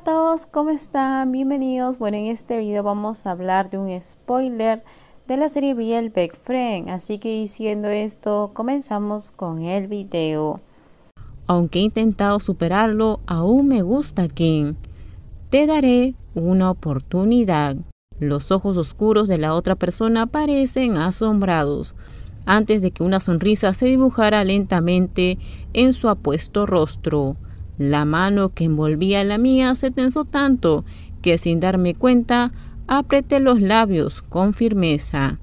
Hola a todos, ¿cómo están? Bienvenidos. Bueno, en este video vamos a hablar de un spoiler de la serie Biel Back Friend. Así que diciendo esto, comenzamos con el video. Aunque he intentado superarlo, aún me gusta kim Te daré una oportunidad. Los ojos oscuros de la otra persona parecen asombrados, antes de que una sonrisa se dibujara lentamente en su apuesto rostro. La mano que envolvía la mía se tensó tanto que sin darme cuenta apreté los labios con firmeza.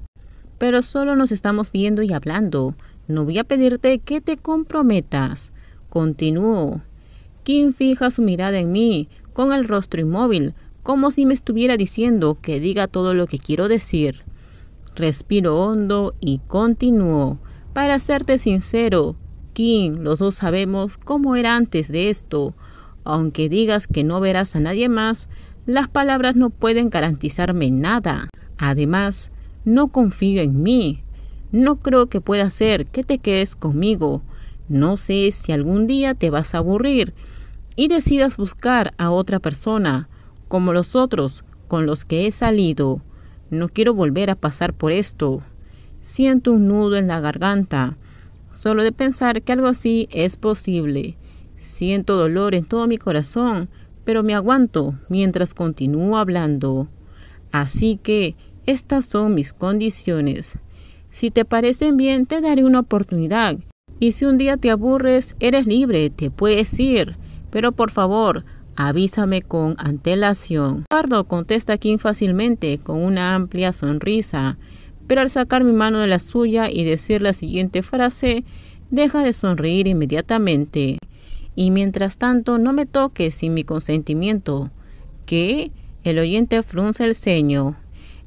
Pero solo nos estamos viendo y hablando. No voy a pedirte que te comprometas. Continuó. Kim fija su mirada en mí, con el rostro inmóvil, como si me estuviera diciendo que diga todo lo que quiero decir. Respiro hondo y continuó. Para serte sincero, los dos sabemos cómo era antes de esto. Aunque digas que no verás a nadie más, las palabras no pueden garantizarme nada. Además, no confío en mí. No creo que pueda ser que te quedes conmigo. No sé si algún día te vas a aburrir y decidas buscar a otra persona, como los otros con los que he salido. No quiero volver a pasar por esto. Siento un nudo en la garganta. Solo de pensar que algo así es posible. Siento dolor en todo mi corazón, pero me aguanto mientras continúo hablando. Así que estas son mis condiciones. Si te parecen bien, te daré una oportunidad. Y si un día te aburres, eres libre, te puedes ir. Pero por favor, avísame con antelación. Eduardo contesta Kim fácilmente, con una amplia sonrisa pero al sacar mi mano de la suya y decir la siguiente frase, deja de sonreír inmediatamente. Y mientras tanto, no me toque sin mi consentimiento. que El oyente frunce el ceño.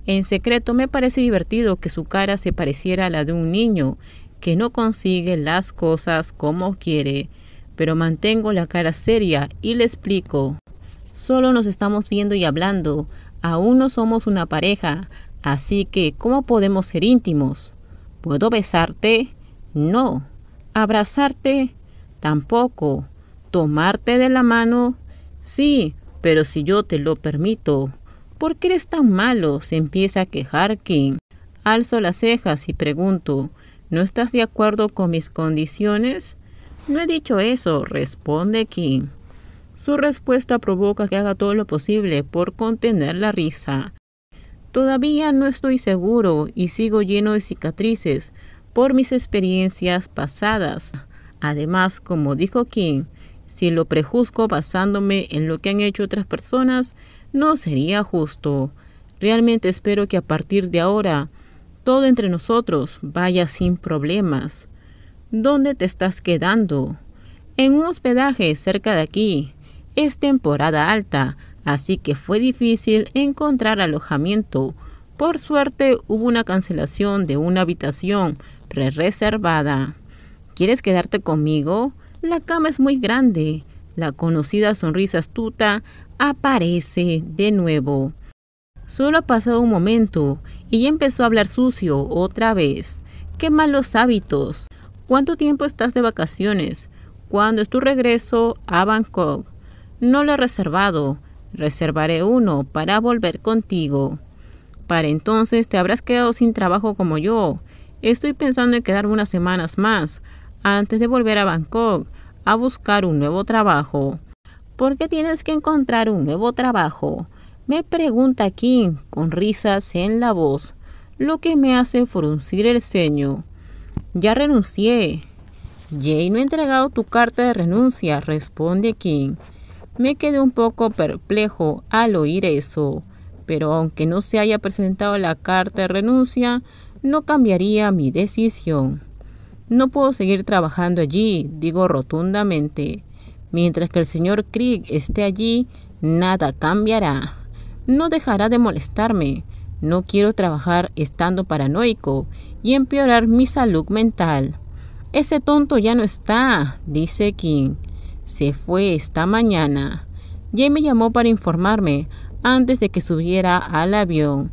En secreto me parece divertido que su cara se pareciera a la de un niño, que no consigue las cosas como quiere, pero mantengo la cara seria y le explico. Solo nos estamos viendo y hablando, aún no somos una pareja, Así que, ¿cómo podemos ser íntimos? ¿Puedo besarte? No. ¿Abrazarte? Tampoco. ¿Tomarte de la mano? Sí, pero si yo te lo permito. ¿Por qué eres tan malo? se empieza a quejar King. Alzo las cejas y pregunto, ¿no estás de acuerdo con mis condiciones? No he dicho eso, responde King. Su respuesta provoca que haga todo lo posible por contener la risa. Todavía no estoy seguro y sigo lleno de cicatrices por mis experiencias pasadas. Además, como dijo King, si lo prejuzgo basándome en lo que han hecho otras personas, no sería justo. Realmente espero que a partir de ahora todo entre nosotros vaya sin problemas. ¿Dónde te estás quedando? En un hospedaje cerca de aquí. Es temporada alta, así que fue difícil encontrar alojamiento. Por suerte hubo una cancelación de una habitación pre-reservada. ¿Quieres quedarte conmigo? La cama es muy grande. La conocida sonrisa astuta aparece de nuevo. Solo ha pasado un momento y ya empezó a hablar sucio otra vez. Qué malos hábitos. ¿Cuánto tiempo estás de vacaciones? ¿Cuándo es tu regreso a Bangkok? No lo he reservado reservaré uno para volver contigo. Para entonces te habrás quedado sin trabajo como yo. Estoy pensando en quedarme unas semanas más, antes de volver a Bangkok, a buscar un nuevo trabajo. ¿Por qué tienes que encontrar un nuevo trabajo? Me pregunta Kim, con risas en la voz, lo que me hace fruncir el ceño. Ya renuncié. Jay no ha entregado tu carta de renuncia, responde king me quedé un poco perplejo al oír eso, pero aunque no se haya presentado la carta de renuncia, no cambiaría mi decisión. No puedo seguir trabajando allí, digo rotundamente. Mientras que el señor Krieg esté allí, nada cambiará. No dejará de molestarme. No quiero trabajar estando paranoico y empeorar mi salud mental. Ese tonto ya no está, dice King se fue esta mañana. Jay me llamó para informarme antes de que subiera al avión.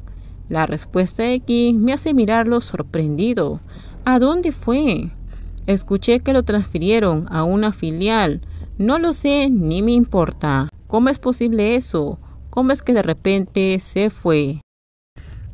La respuesta de Kim me hace mirarlo sorprendido. ¿A dónde fue? Escuché que lo transfirieron a una filial. No lo sé ni me importa. ¿Cómo es posible eso? ¿Cómo es que de repente se fue?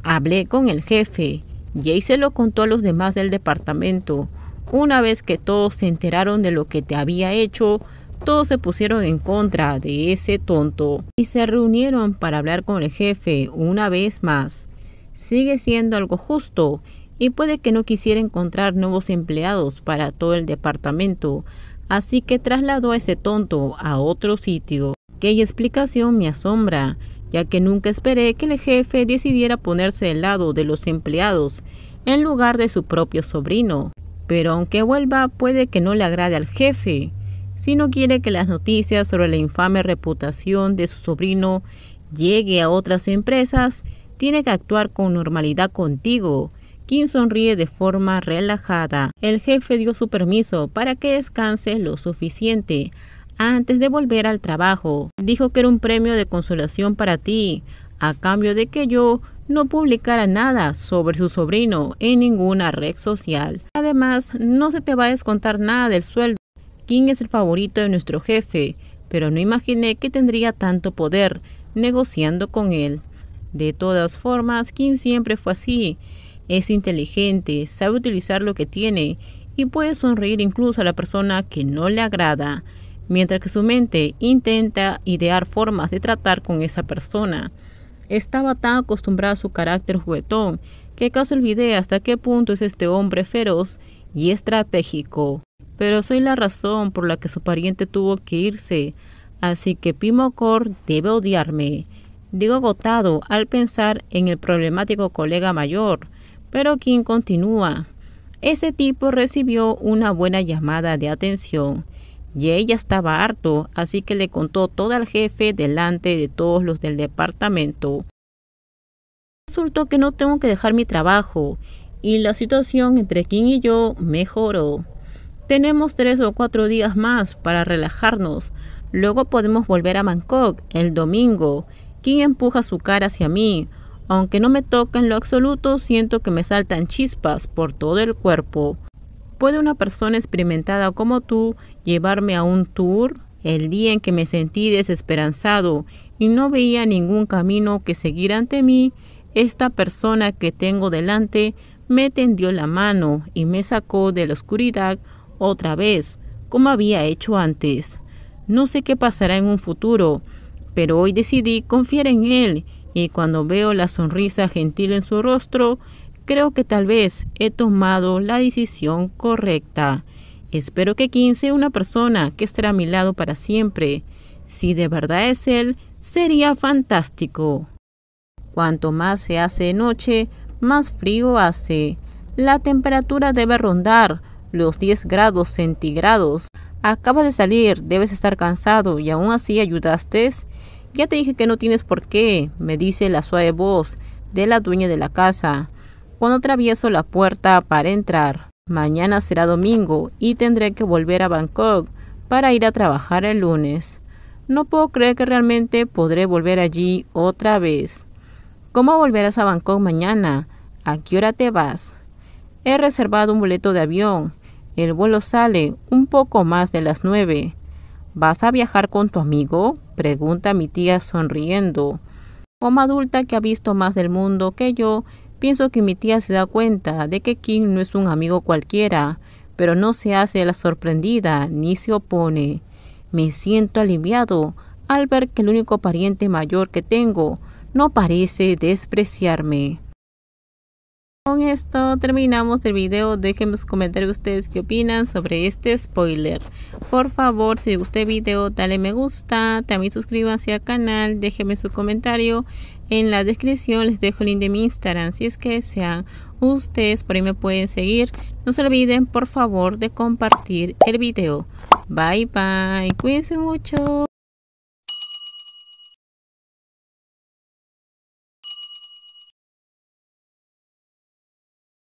Hablé con el jefe. Jay se lo contó a los demás del departamento. Una vez que todos se enteraron de lo que te había hecho, todos se pusieron en contra de ese tonto y se reunieron para hablar con el jefe una vez más. Sigue siendo algo justo y puede que no quisiera encontrar nuevos empleados para todo el departamento, así que trasladó a ese tonto a otro sitio. Qué explicación me asombra, ya que nunca esperé que el jefe decidiera ponerse del lado de los empleados en lugar de su propio sobrino. Pero aunque vuelva, puede que no le agrade al jefe si no quiere que las noticias sobre la infame reputación de su sobrino llegue a otras empresas, tiene que actuar con normalidad contigo. Kim sonríe de forma relajada. El jefe dio su permiso para que descanse lo suficiente antes de volver al trabajo. Dijo que era un premio de consolación para ti, a cambio de que yo no publicara nada sobre su sobrino en ninguna red social. Además, no se te va a descontar nada del sueldo. King es el favorito de nuestro jefe, pero no imaginé que tendría tanto poder negociando con él. De todas formas, King siempre fue así. Es inteligente, sabe utilizar lo que tiene y puede sonreír incluso a la persona que no le agrada, mientras que su mente intenta idear formas de tratar con esa persona. Estaba tan acostumbrada a su carácter juguetón que casi olvidé hasta qué punto es este hombre feroz y estratégico pero soy la razón por la que su pariente tuvo que irse, así que Pimocor debe odiarme. Digo agotado al pensar en el problemático colega mayor, pero quien continúa. Ese tipo recibió una buena llamada de atención y ella estaba harto, así que le contó todo al jefe delante de todos los del departamento. Resultó que no tengo que dejar mi trabajo y la situación entre Kim y yo mejoró. Tenemos tres o cuatro días más para relajarnos. Luego podemos volver a Bangkok el domingo. ¿Quién empuja su cara hacia mí. Aunque no me toca en lo absoluto, siento que me saltan chispas por todo el cuerpo. ¿Puede una persona experimentada como tú llevarme a un tour? El día en que me sentí desesperanzado y no veía ningún camino que seguir ante mí, esta persona que tengo delante me tendió la mano y me sacó de la oscuridad otra vez, como había hecho antes. No sé qué pasará en un futuro, pero hoy decidí confiar en él y cuando veo la sonrisa gentil en su rostro, creo que tal vez he tomado la decisión correcta. Espero que Quince una persona que estará a mi lado para siempre. Si de verdad es él, sería fantástico. Cuanto más se hace de noche, más frío hace. La temperatura debe rondar los 10 grados centígrados. Acaba de salir, debes estar cansado y aún así ayudaste. Ya te dije que no tienes por qué, me dice la suave voz de la dueña de la casa. Cuando atravieso la puerta para entrar, mañana será domingo y tendré que volver a Bangkok para ir a trabajar el lunes. No puedo creer que realmente podré volver allí otra vez. ¿Cómo volverás a Bangkok mañana? ¿A qué hora te vas? He reservado un boleto de avión el vuelo sale un poco más de las nueve. ¿Vas a viajar con tu amigo? pregunta mi tía sonriendo. Como adulta que ha visto más del mundo que yo, pienso que mi tía se da cuenta de que King no es un amigo cualquiera, pero no se hace la sorprendida ni se opone. Me siento aliviado al ver que el único pariente mayor que tengo no parece despreciarme. Con esto terminamos el video. Déjenme sus comentarios ustedes qué opinan sobre este spoiler. Por favor, si les gustó el video, dale me gusta. También suscríbanse al canal. Déjenme su comentario. En la descripción les dejo el link de mi Instagram. Si es que sean ustedes, por ahí me pueden seguir. No se olviden, por favor, de compartir el video. Bye bye. Cuídense mucho.